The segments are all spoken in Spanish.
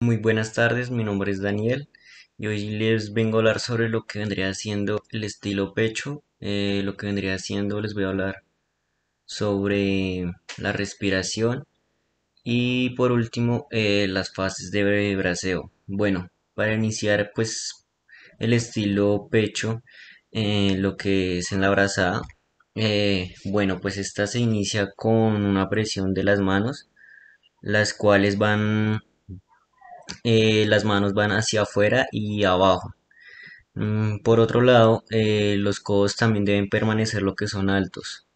Muy buenas tardes, mi nombre es Daniel y hoy les vengo a hablar sobre lo que vendría siendo el estilo pecho. Eh, lo que vendría siendo les voy a hablar sobre la respiración y por último eh, las fases de braceo. Bueno, para iniciar pues el estilo pecho, eh, lo que es en la brazada. bueno, pues esta se inicia con una presión de las manos, las cuales van eh, las manos van hacia afuera y abajo. Mm, por otro lado, eh, los codos también deben permanecer lo que son altos.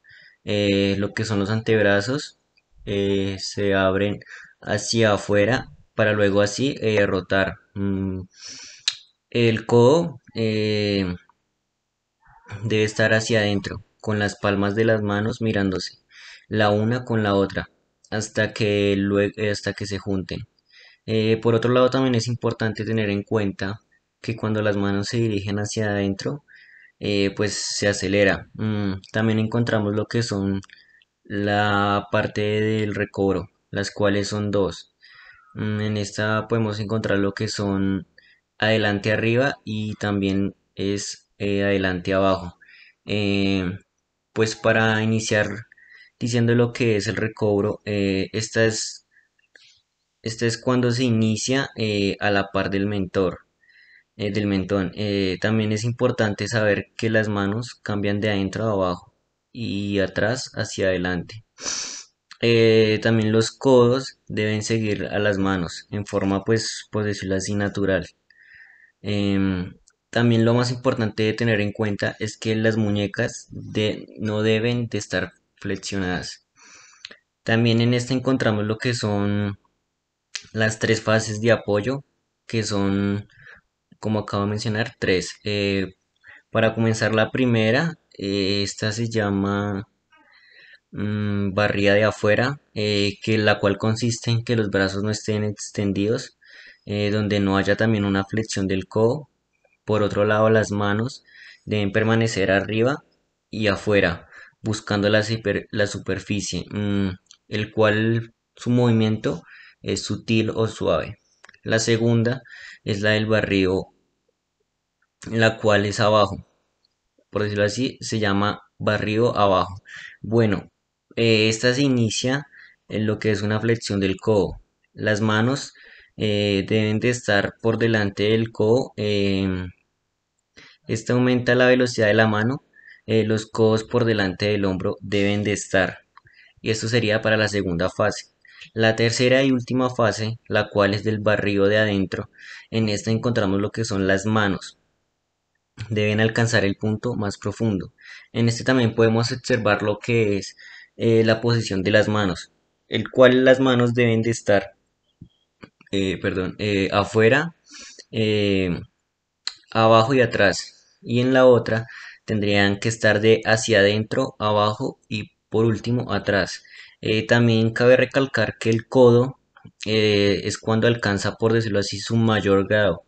Eh, lo que son los antebrazos se abren hacia afuera para luego así rotar. Mm, el codo debe estar hacia adentro, con las palmas de las manos mirándose, la una con la otra, hasta que, luego, hasta que se junten. Eh, por otro lado, también es importante tener en cuenta que cuando las manos se dirigen hacia adentro, eh, pues se acelera. Mm, también encontramos lo que son la parte del recobro, las cuales son dos. Mm, en esta podemos encontrar lo que son adelante arriba y también es eh, adelante abajo. pues para iniciar diciendo lo que es el recobro, esta es este es cuando se inicia eh, a la par del mentor, eh, del mentón. Eh, también es importante saber que las manos cambian de adentro a abajo y atrás hacia adelante. también los codos deben seguir a las manos en forma, pues, por decirlo así, natural. Em, también lo más importante de tener en cuenta es que las muñecas no deben de estar flexionadas. También en esta encontramos lo que son las tres fases de apoyo, que son, como acabo de mencionar, tres. Eh, para comenzar la primera, eh, esta se llama mm, barrida de afuera, eh, que la cual consiste en que los brazos no estén extendidos, donde no haya también una flexión del codo. Por otro lado, las manos deben permanecer arriba y afuera, buscando la, la superficie, mm, el cual su movimiento es sutil o suave. La segunda es la del barrio la cual es abajo. Por decirlo así, se llama barrido abajo. Bueno, eh, esta se inicia en lo que es una flexión del codo. Las manos eh, deben de estar por delante del codo. Em, esta aumenta la velocidad de la mano. Eh, los codos por delante del hombro deben de estar. Y esto sería para la segunda fase. La tercera y última fase, la cual es del barrio de adentro, en esta encontramos lo que son las manos. Deben alcanzar el punto más profundo. En este también podemos observar lo que es eh, la posición de las manos, el cual las manos deben de estar, eh, perdón, eh, afuera, abajo y atrás. Y en la otra tendrían que estar de hacia adentro, abajo y por último atrás. Eh, también cabe recalcar que el codo eh, es cuando alcanza, por decirlo así, su mayor grado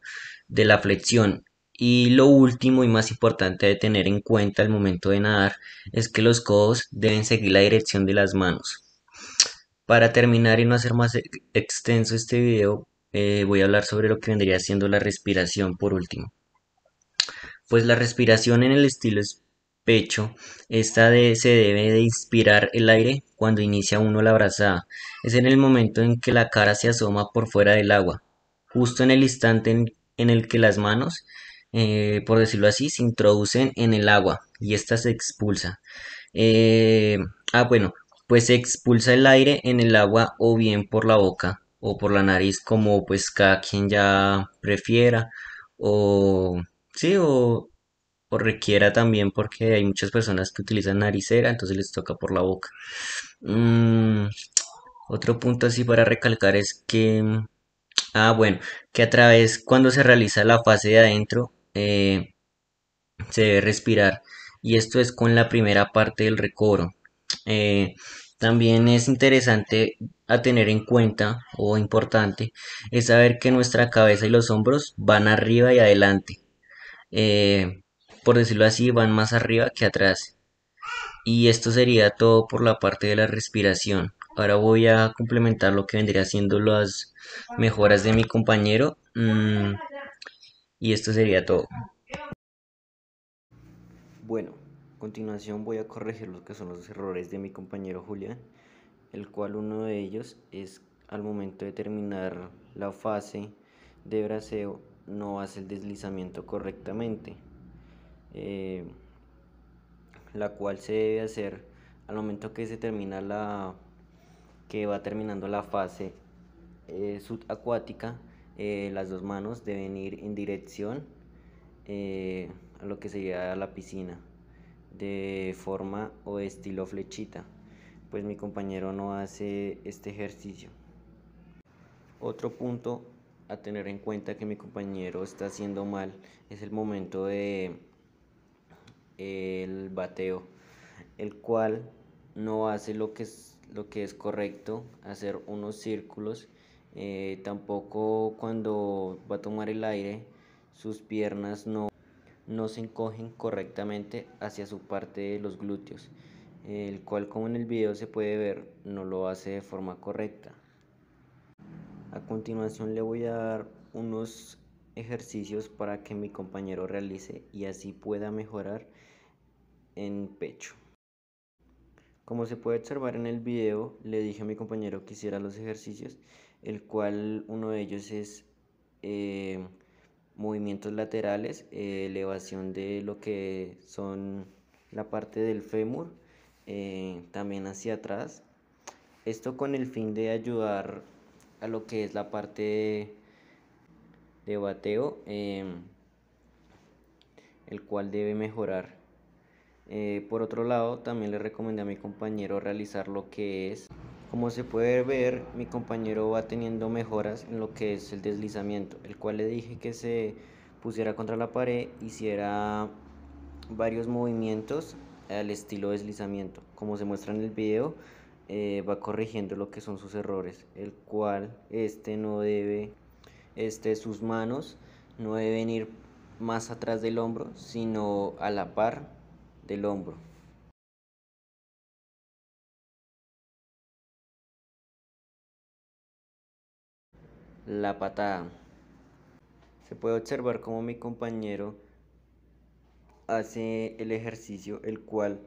de la flexión. Y lo último y más importante de tener en cuenta al momento de nadar es que los codos deben seguir la dirección de las manos. Para terminar y no hacer más extenso este video, eh, voy a hablar sobre lo que vendría siendo la respiración por último. Pues la respiración en el estilo pecho. Esta de, se debe de inspirar el aire cuando inicia uno la brazada. Es en el momento en que la cara se asoma por fuera del agua, justo en el instante en, el que las manos, eh, por decirlo así, se introducen en el agua y esta se expulsa. Eh, ah, bueno, pues se expulsa el aire en el agua o bien por la boca o por la nariz como pues cada quien ya prefiera o sí o requiera también porque hay muchas personas que utilizan naricera, entonces les toca por la boca. Mm, otro punto así para recalcar es que, ah, bueno, que a través cuando se realiza la fase de adentro, eh, se debe respirar y esto es con la primera parte del recoro eh, también es interesante a tener en cuenta o importante es saber que nuestra cabeza y los hombros van arriba y adelante. Eh, por decirlo así, van más arriba que atrás. Y esto sería todo por la parte de la respiración. Ahora voy a complementar lo que vendría siendo las mejoras de mi compañero. Mm, y esto sería todo. Bueno, a continuación voy a corregir los que son los errores de mi compañero Julián, el cual uno de ellos es al momento de terminar la fase de braceo no hace el deslizamiento correctamente. Eh, la cual se debe hacer al momento que se termina la que va terminando la fase eh, subacuática eh, las dos manos deben ir en dirección a lo que sería la piscina de forma o estilo flechita pues mi compañero no hace este ejercicio otro punto a tener en cuenta que mi compañero está haciendo mal es el momento de el bateo, el cual no hace lo que es, lo que es correcto, hacer unos círculos, eh, tampoco cuando va a tomar el aire, sus piernas no, no se encogen correctamente hacia su parte de los glúteos, el cual como en el video se puede ver no lo hace de forma correcta. A continuación le voy a dar unos ejercicios para que mi compañero realice y así pueda mejorar en pecho. Como se puede observar en el video, le dije a mi compañero que hiciera los ejercicios, el cual uno de ellos es eh, movimientos laterales, eh, elevación de lo que son la parte del fémur, eh, también hacia atrás. Esto con el fin de ayudar a lo que es la parte de, de bateo, el cual debe mejorar. Eh, por otro lado, también le recomendé a mi compañero realizar lo que es. Como se puede ver, mi compañero va teniendo mejoras en lo que es el deslizamiento, el cual le dije que se pusiera contra la pared, hiciera varios movimientos al estilo deslizamiento. Como se muestra en el video, eh, va corrigiendo lo que son sus errores, el cual este no debe, este sus manos no deben ir más atrás del hombro, sino a la par el hombro. La patada. Se puede observar como mi compañero hace el ejercicio el cual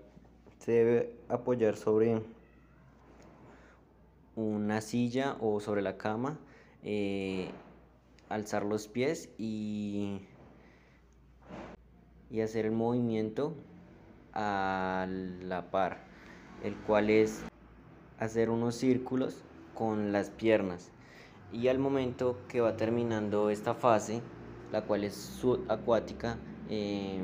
se debe apoyar sobre una silla o sobre la cama, eh, alzar los pies y, y hacer el movimiento a la par, el cual es hacer unos círculos con las piernas. Y al momento que va terminando esta fase, la cual es subacuática, em,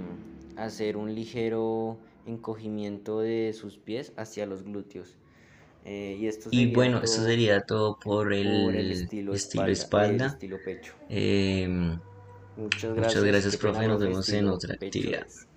hacer un ligero encogimiento de sus pies hacia los glúteos. Eh, y, esto y bueno, eso sería todo por el, estilo, eh, espalda, estilo pecho. Em, muchas gracias, muchas gracias profe. Nos vemos en otra actividad. Pues.